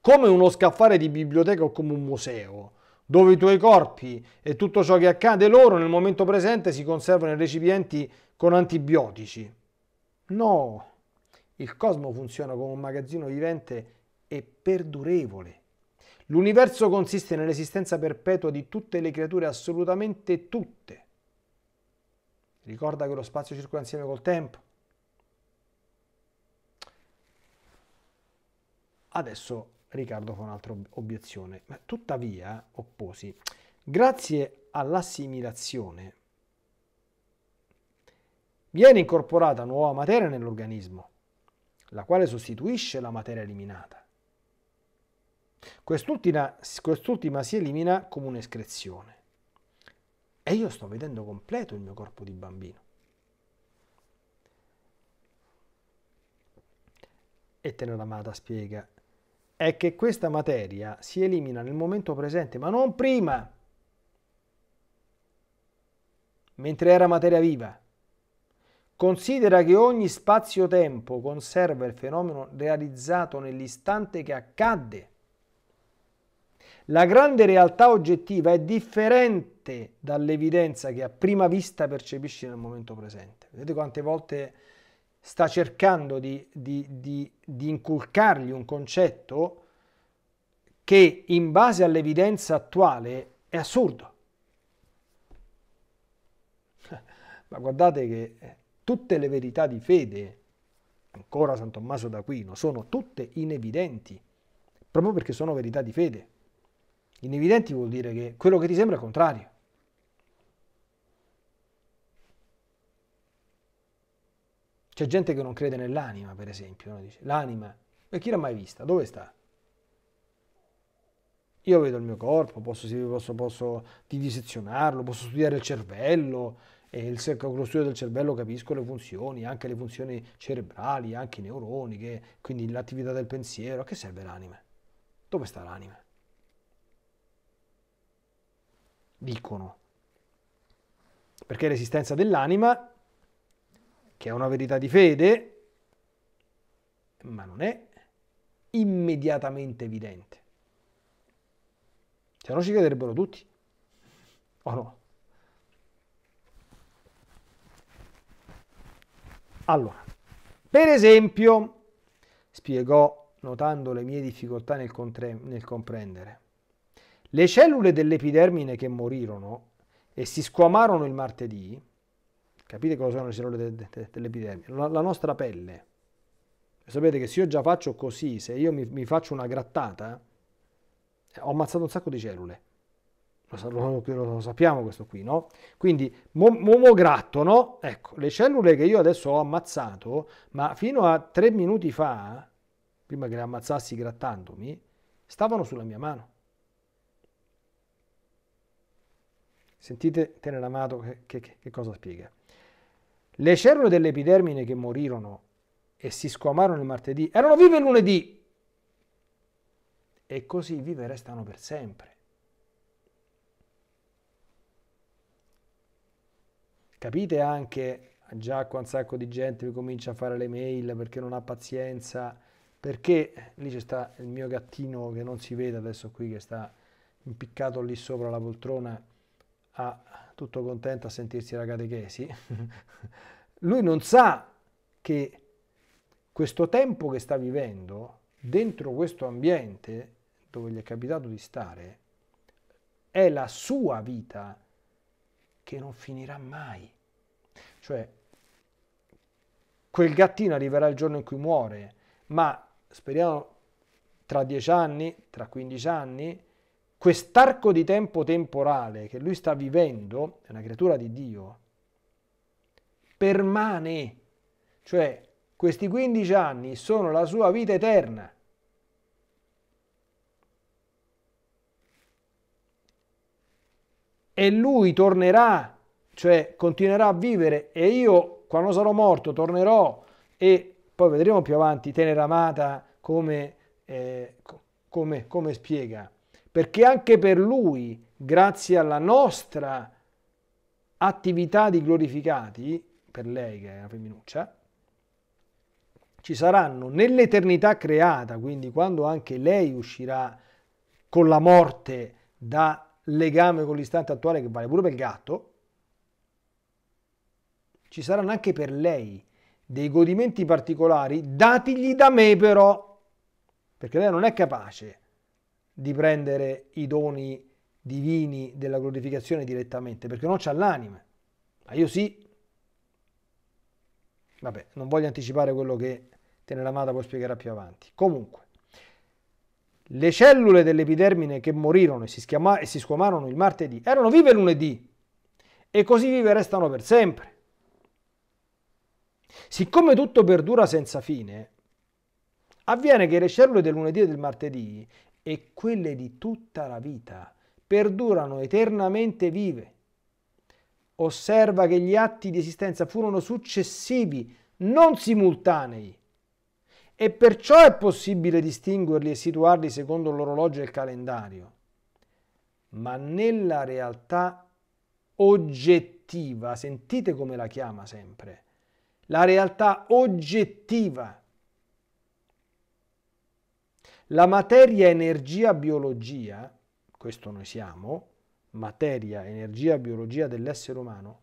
come uno scaffale di biblioteca o come un museo dove i tuoi corpi e tutto ciò che accade loro nel momento presente si conservano in recipienti con antibiotici. No, il cosmo funziona come un magazzino vivente e perdurevole. L'universo consiste nell'esistenza perpetua di tutte le creature, assolutamente tutte. Ricorda che lo spazio circola insieme col tempo. Adesso Riccardo fa un'altra obiezione, ma tuttavia opposi, grazie all'assimilazione viene incorporata nuova materia nell'organismo, la quale sostituisce la materia eliminata. Quest'ultima, quest'ultima si elimina come un'escrezione. E io sto vedendo completo il mio corpo di bambino. E Teneramata spiega, è che questa materia si elimina nel momento presente, ma non prima, mentre era materia viva. Considera che ogni spazio-tempo conserva il fenomeno realizzato nell'istante che accadde. La grande realtà oggettiva è differente dall'evidenza che a prima vista percepisci nel momento presente. Vedete quante volte sta cercando di, di, di, di inculcargli un concetto che in base all'evidenza attuale è assurdo. Ma guardate che tutte le verità di fede, ancora San Tommaso d'Aquino, sono tutte inevidenti, proprio perché sono verità di fede. Inevidenti vuol dire che quello che ti sembra è il contrario. C'è gente che non crede nell'anima, per esempio. No? Dice, l'anima, e chi l'ha mai vista? Dove sta? Io vedo il mio corpo, posso, posso, posso dissezionarlo, posso studiare il cervello, e il, con lo studio del cervello capisco le funzioni, anche le funzioni cerebrali, anche i neuroni, che, quindi l'attività del pensiero. A che serve l'anima? Dove sta l'anima? Dicono. Perché l'esistenza dell'anima che è una verità di fede, ma non è immediatamente evidente. Se cioè, no ci crederebbero tutti, o no? Allora, per esempio, spiegò notando le mie difficoltà nel, nel comprendere, le cellule dell'epidermine che morirono e si squamarono il martedì Capite cosa sono le cellule de, de, de, dell'epidemia? La, la, nostra pelle. E sapete che se io già faccio così, se io mi, mi faccio una grattata, eh, ho ammazzato un sacco di cellule. Lo, lo, lo sappiamo questo qui, no? Quindi, gratto, no? Ecco, le cellule che io adesso ho ammazzato, ma fino a tre minuti fa, prima che le ammazzassi grattandomi, stavano sulla mia mano. Sentite Tenere Amato che, che, che cosa spiega. Le cellule dell'epidermine che morirono e si squamarono il martedì erano vive il lunedì e così vive restano per sempre. Capite anche ah, già qua un sacco di gente mi comincia a fare le mail perché non ha pazienza, perché lì c'è sta il mio gattino che non si vede adesso qui che sta impiccato lì sopra la poltrona a tutto contento a sentirsi raga De <laughs> lui non sa che questo tempo che sta vivendo dentro questo ambiente dove gli è capitato di stare è la sua vita che non finirà mai. Cioè, quel gattino arriverà il giorno in cui muore, ma speriamo tra dieci anni, tra quindici anni, quest'arco di tempo temporale che lui sta vivendo, è una creatura di Dio, permane, cioè questi 15 anni sono la sua vita eterna. E lui tornerà, cioè continuerà a vivere e io quando sarò morto tornerò e poi vedremo più avanti Teneramata come, eh, come, come spiega perché anche per lui, grazie alla nostra attività di glorificati, per lei che è la femminuccia, ci saranno nell'eternità creata, quindi quando anche lei uscirà con la morte da legame con l'istante attuale che vale pure per il gatto, ci saranno anche per lei dei godimenti particolari datigli da me però, perché lei non è capace di prendere i doni divini della glorificazione direttamente, perché non c'ha l'anima, ma io sì. Vabbè, non voglio anticipare quello che Teneramata poi spiegherà più avanti. Comunque, le cellule dell'epidermine che morirono e si, schiama, e si squamarono il martedì erano vive lunedì e così vive restano per sempre. Siccome tutto perdura senza fine, avviene che le cellule del lunedì e del martedì e quelle di tutta la vita perdurano eternamente vive. Osserva che gli atti di esistenza furono successivi, non simultanei, e perciò è possibile distinguerli e situarli secondo l'orologio e il calendario. Ma nella realtà oggettiva, sentite come la chiama sempre, la realtà oggettiva la materia, energia, biologia, questo noi siamo, materia, energia, biologia dell'essere umano,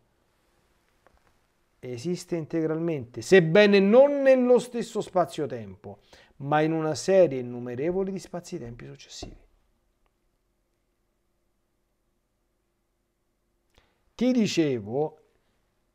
esiste integralmente, sebbene non nello stesso spazio-tempo, ma in una serie innumerevole di spazi-tempi successivi. Ti dicevo,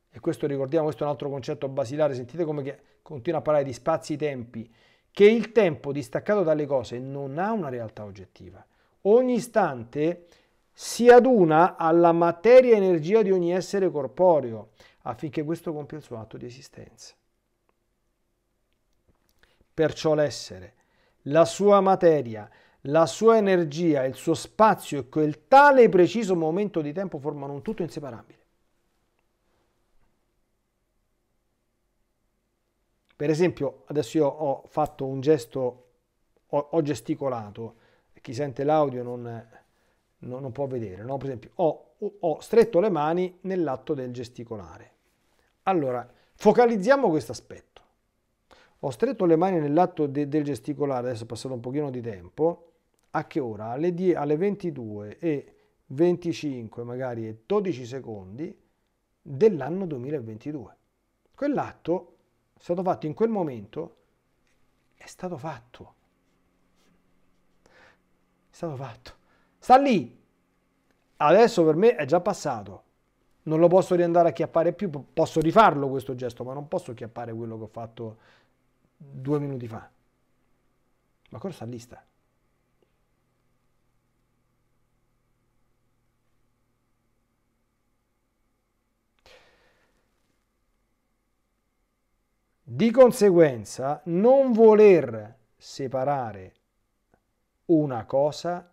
e questo ricordiamo, questo è un altro concetto basilare, sentite come continua a parlare di spazi-tempi, che il tempo distaccato dalle cose non ha una realtà oggettiva. Ogni istante si aduna alla materia e energia di ogni essere corporeo affinché questo compia il suo atto di esistenza. Perciò l'essere, la sua materia, la sua energia, il suo spazio e quel tale preciso momento di tempo formano un tutto inseparabile. Per esempio, adesso io ho fatto un gesto, ho, ho gesticolato, chi sente l'audio non, non, non può vedere, no? Per esempio, ho, ho stretto le mani nell'atto del gesticolare. Allora, focalizziamo questo aspetto. Ho stretto le mani nell'atto de, del gesticolare, adesso è passato un pochino di tempo, a che ora? Alle, 10, alle 22 e 25, magari 12 secondi dell'anno 2022. Quell'atto stato fatto in quel momento è stato fatto. È stato fatto. Sta lì. Adesso per me è già passato. Non lo posso riandare a chiappare più, posso rifarlo questo gesto, ma non posso chiappare quello che ho fatto due minuti fa. Ma cosa sta lì sta? Di conseguenza, non voler separare una cosa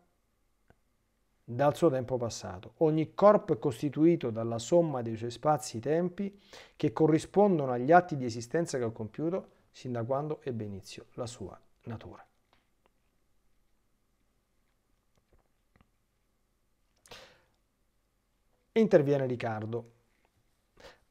dal suo tempo passato. Ogni corpo è costituito dalla somma dei suoi spazi-tempi e che corrispondono agli atti di esistenza che ho compiuto sin da quando ebbe inizio la sua natura. Interviene Riccardo.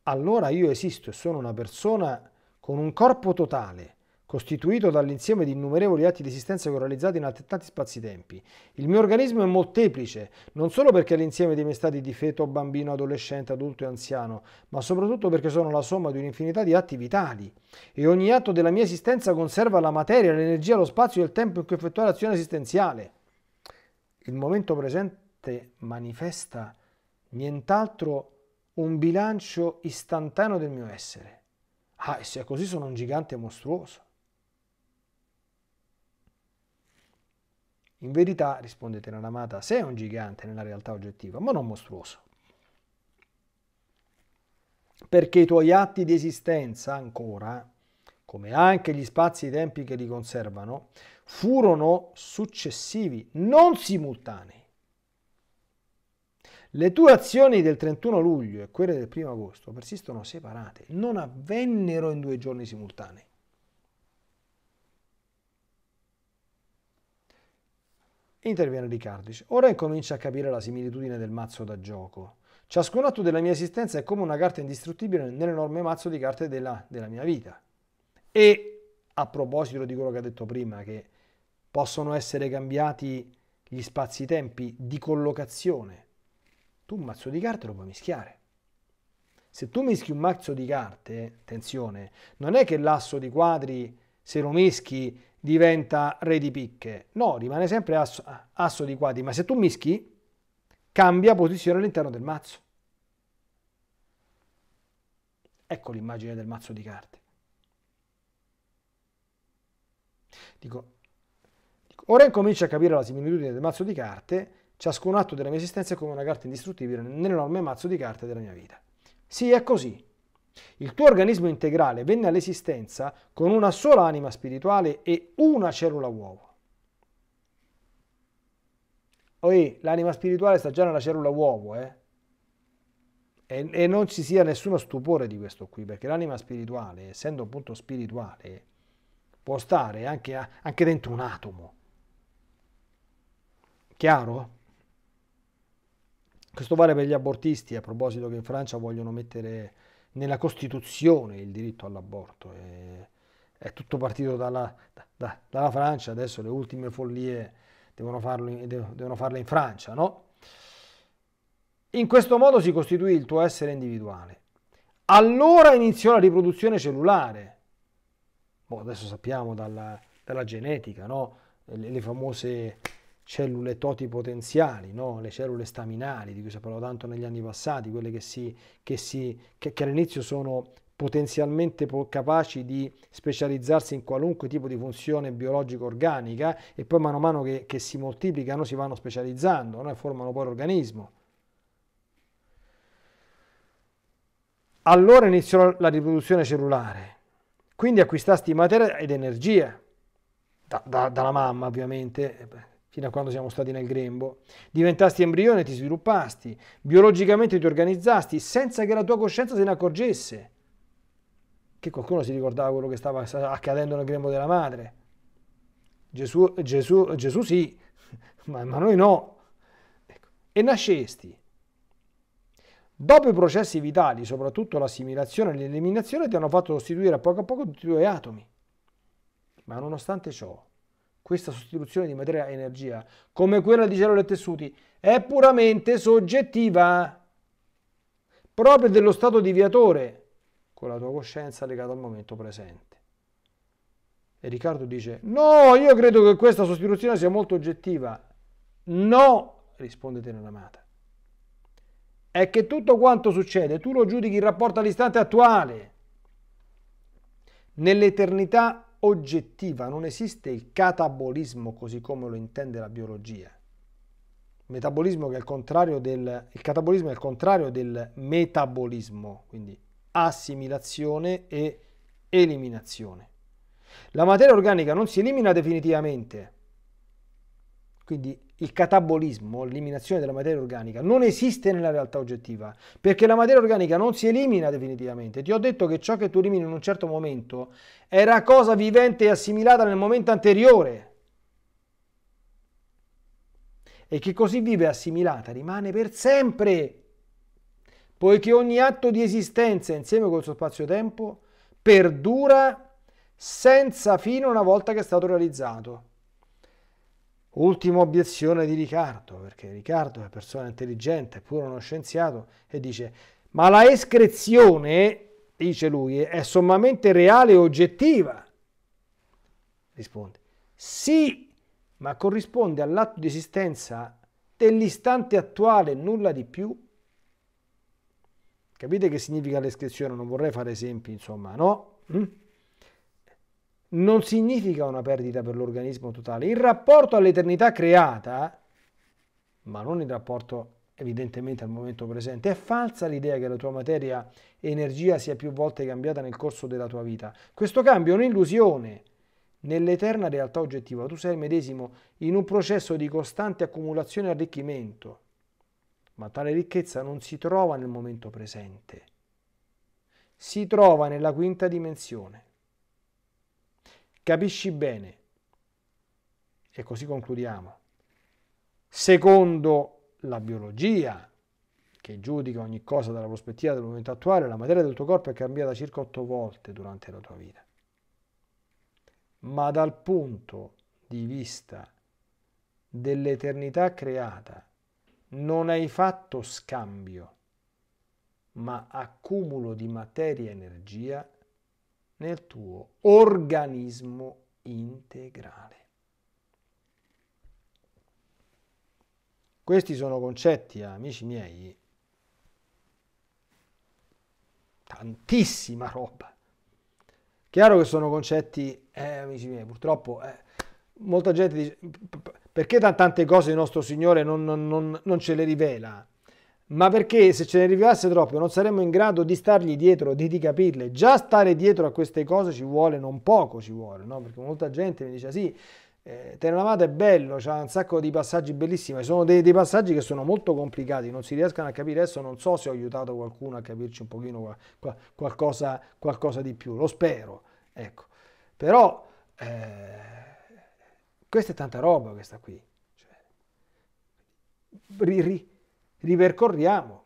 Allora io esisto e sono una persona con un corpo totale, costituito dall'insieme di innumerevoli atti di esistenza che ho realizzato in altrettanti spazi-tempi. Il mio organismo è molteplice, non solo perché è l'insieme dei miei stati di feto, bambino, adolescente, adulto e anziano, ma soprattutto perché sono la somma di un'infinità di atti vitali. E ogni atto della mia esistenza conserva la materia, l'energia, lo spazio e il tempo in cui effettuare l'azione esistenziale. Il momento presente manifesta nient'altro un bilancio istantaneo del mio essere Ah, e se è così sono un gigante mostruoso. In verità, risponde Teranamata, sei un gigante nella realtà oggettiva, ma non mostruoso. Perché i tuoi atti di esistenza ancora, come anche gli spazi e i tempi che li conservano, furono successivi, non simultanei. Le tue azioni del 31 luglio e quelle del 1 agosto persistono separate, non avvennero in due giorni simultanei. Interviene Riccardici. Ora incomincia a capire la similitudine del mazzo da gioco. Ciascun atto della mia esistenza è come una carta indistruttibile nell'enorme mazzo di carte della, della mia vita. E a proposito di quello che ha detto prima, che possono essere cambiati gli spazi-tempi di collocazione tu un mazzo di carte lo puoi mischiare. Se tu mischi un mazzo di carte, attenzione, non è che l'asso di quadri, se lo mischi, diventa re di picche. No, rimane sempre asso, ah, asso di quadri, ma se tu mischi, cambia posizione all'interno del mazzo. Ecco l'immagine del mazzo di carte. Dico, dico, ora incomincio a capire la similitudine del mazzo di carte Ciascun atto della mia esistenza è come una carta indistruttibile nell'enorme mazzo di carte della mia vita. Sì, è così. Il tuo organismo integrale venne all'esistenza con una sola anima spirituale e una cellula uovo. Oi, l'anima spirituale sta già nella cellula uovo, eh? E, e non ci sia nessuno stupore di questo qui, perché l'anima spirituale, essendo appunto spirituale, può stare anche, a, anche dentro un atomo. Chiaro? Questo vale per gli abortisti, a proposito che in Francia vogliono mettere nella Costituzione il diritto all'aborto. È tutto partito dalla, da, dalla, Francia, adesso le ultime follie devono, farlo, devono farle in Francia, no? In questo modo si costituì il tuo essere individuale. Allora iniziò la riproduzione cellulare. Boh, adesso sappiamo dalla, dalla genetica, no? le, le famose cellule totipotenziali, no? le cellule staminali di cui si parlato tanto negli anni passati, quelle che, si, che, si, che, che all'inizio sono potenzialmente capaci di specializzarsi in qualunque tipo di funzione biologica organica e poi mano a mano che, che si moltiplicano si vanno specializzando no? e formano poi l'organismo. Allora iniziò la riproduzione cellulare, quindi acquistasti materia ed energia, da, da, dalla mamma ovviamente, eh, fino a quando siamo stati nel grembo. Diventasti embrione, ti sviluppasti, biologicamente ti organizzasti senza che la tua coscienza se ne accorgesse. Che qualcuno si ricordava quello che stava accadendo nel grembo della madre. Gesù, Gesù, Gesù sì, <laughs> ma, ma noi no. Ecco. E nascesti. Dopo i processi vitali, soprattutto l'assimilazione e l'eliminazione, ti hanno fatto sostituire a poco a poco tutti i tuoi atomi. Ma nonostante ciò, questa sostituzione di materia a energia, come quella di cellule e tessuti, è puramente soggettiva, proprio dello stato deviatore, con la tua coscienza legata al momento presente. E Riccardo dice, no, io credo che questa sostituzione sia molto oggettiva. No, risponde Teneramata. È che tutto quanto succede, tu lo giudichi in rapporto all'istante attuale. Nell'eternità oggettiva, non esiste il catabolismo così come lo intende la biologia. Il metabolismo è il contrario del il catabolismo è il contrario del metabolismo, quindi assimilazione e eliminazione. La materia organica non si elimina definitivamente. Quindi il catabolismo, l'eliminazione della materia organica, non esiste nella realtà oggettiva, perché la materia organica non si elimina definitivamente. Ti ho detto che ciò che tu elimini in un certo momento era cosa vivente e assimilata nel momento anteriore e che così vive e assimilata rimane per sempre, poiché ogni atto di esistenza insieme col suo spazio-tempo perdura senza fine una volta che è stato realizzato. Ultima obiezione di Riccardo, perché Riccardo è persona intelligente, pure uno scienziato, e dice, ma la escrezione, dice lui, è sommamente reale e oggettiva. Risponde, sì, ma corrisponde all'atto di esistenza dell'istante attuale, nulla di più. Capite che significa l'escrezione? Non vorrei fare esempi, insomma, no? Mm? non significa una perdita per l'organismo totale. Il rapporto all'eternità creata, ma non il rapporto evidentemente al momento presente, è falsa l'idea che la tua materia e energia sia più volte cambiata nel corso della tua vita. Questo cambio è un'illusione. Nell'eterna realtà oggettiva tu sei il medesimo in un processo di costante accumulazione e arricchimento, ma tale ricchezza non si trova nel momento presente, si trova nella quinta dimensione. Capisci bene, e così concludiamo, secondo la biologia, che giudica ogni cosa dalla prospettiva del momento attuale, la materia del tuo corpo è cambiata circa otto volte durante la tua vita. Ma dal punto di vista dell'eternità creata, non hai fatto scambio, ma accumulo di materia e energia nel tuo organismo integrale. Questi sono concetti, amici miei, tantissima roba. Chiaro che sono concetti, eh, amici miei, purtroppo eh, molta gente dice perché tante cose il nostro Signore non, non, non, non ce le rivela? ma perché se ce ne arrivasse troppo non saremmo in grado di stargli dietro, di, di capirle. Già stare dietro a queste cose ci vuole, non poco ci vuole, no? Perché molta gente mi dice ah, sì, eh, Telenamata è bello, c'ha un sacco di passaggi bellissimi, sono dei, dei, passaggi che sono molto complicati, non si riescono a capire. Adesso non so se ho aiutato qualcuno a capirci un pochino qual, qual, qualcosa, qualcosa, di più, lo spero, ecco. Però eh, questa è tanta roba questa qui. Cioè, ri, ri, ripercorriamo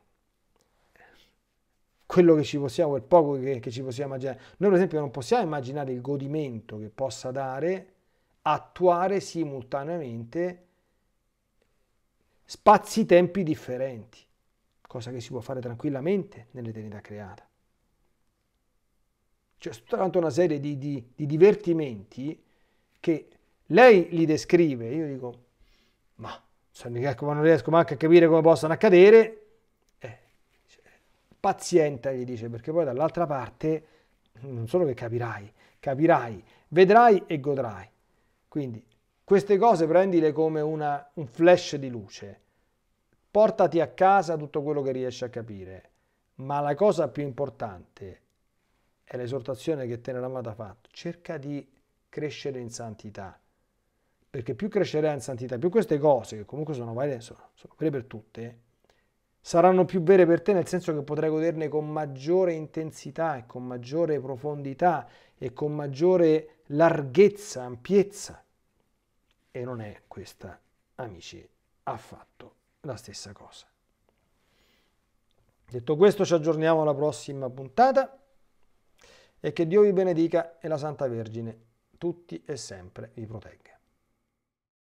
quello che ci possiamo, quel poco che, che ci possiamo immaginare. Noi per esempio non possiamo immaginare il godimento che possa dare attuare simultaneamente spazi-tempi differenti, cosa che si può fare tranquillamente nell'eternità creata. Cioè, tutta una serie di, di, di divertimenti che lei li descrive, io dico, ma ecco, non riesco neanche a capire come possano accadere, eh, cioè, pazienta gli dice, perché poi dall'altra parte non solo che capirai, capirai, vedrai e godrai. Quindi queste cose prendile come una, un flash di luce, portati a casa tutto quello che riesci a capire, ma la cosa più importante è l'esortazione che te ne ha fatto, cerca di crescere in santità perché più crescerai in santità, più queste cose, che comunque sono vere, sono, sono vere per tutte, saranno più vere per te, nel senso che potrai goderne con maggiore intensità e con maggiore profondità e con maggiore larghezza, ampiezza. E non è questa, amici, affatto la stessa cosa. Detto questo, ci aggiorniamo alla prossima puntata e che Dio vi benedica e la Santa Vergine tutti e sempre vi protegga.